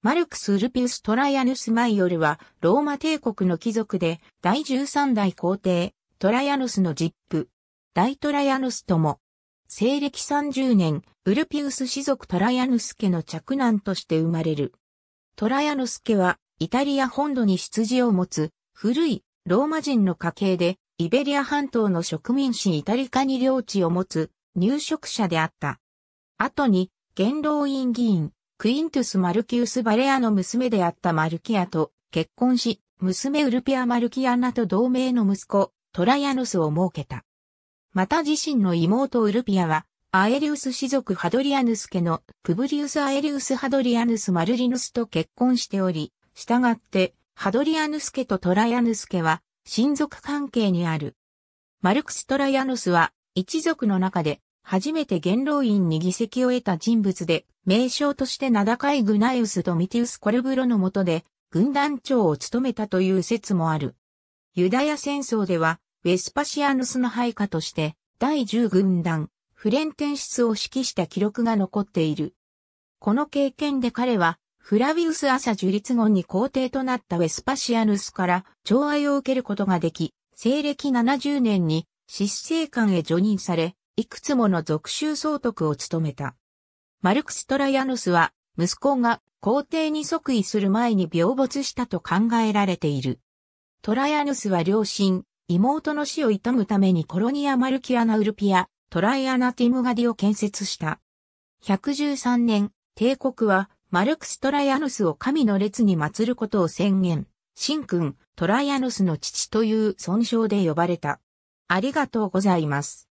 マルクス・ルピウス・トライアヌス・マイヨルは、ローマ帝国の貴族で、第13代皇帝、トライアヌスの実父、大トライアヌスとも、西暦30年、ウルピウス氏族トライアヌス家の嫡男として生まれる。トライアヌス家は、イタリア本土に羊を持つ、古い、ローマ人の家系で、イベリア半島の植民地イタリカに領地を持つ、入植者であった。後に、元老院議員、クイントゥス・マルキウス・バレアの娘であったマルキアと結婚し、娘ウルピア・マルキアナと同盟の息子、トラヤノスを設けた。また自身の妹ウルピアは、アエリウス氏族ハドリアヌス家のプブリウス・アエリウス・ハドリアヌス・マルリヌスと結婚しており、従って、ハドリアヌス家とトラヤヌス家は、親族関係にある。マルクス・トラヤノスは、一族の中で、初めて元老院に議席を得た人物で、名称として名高いグナイウス・ドミティウス・コルブロの下で、軍団長を務めたという説もある。ユダヤ戦争では、ウェスパシアヌスの配下として、第10軍団、フレンテン室を指揮した記録が残っている。この経験で彼は、フラビウス朝樹立後に皇帝となったウェスパシアヌスから寵愛を受けることができ、西暦70年に執政官へ除任され、いくつもの属州総督を務めた。マルクス・トラヤヌスは、息子が皇帝に即位する前に病没したと考えられている。トラヤヌスは両親、妹の死を悼むためにコロニア・マルキアナ・ウルピア、トライアナ・ティムガディを建設した。113年、帝国は、マルクス・トライアヌスを神の列に祀ることを宣言、神君、トライアヌスの父という尊称で呼ばれた。ありがとうございます。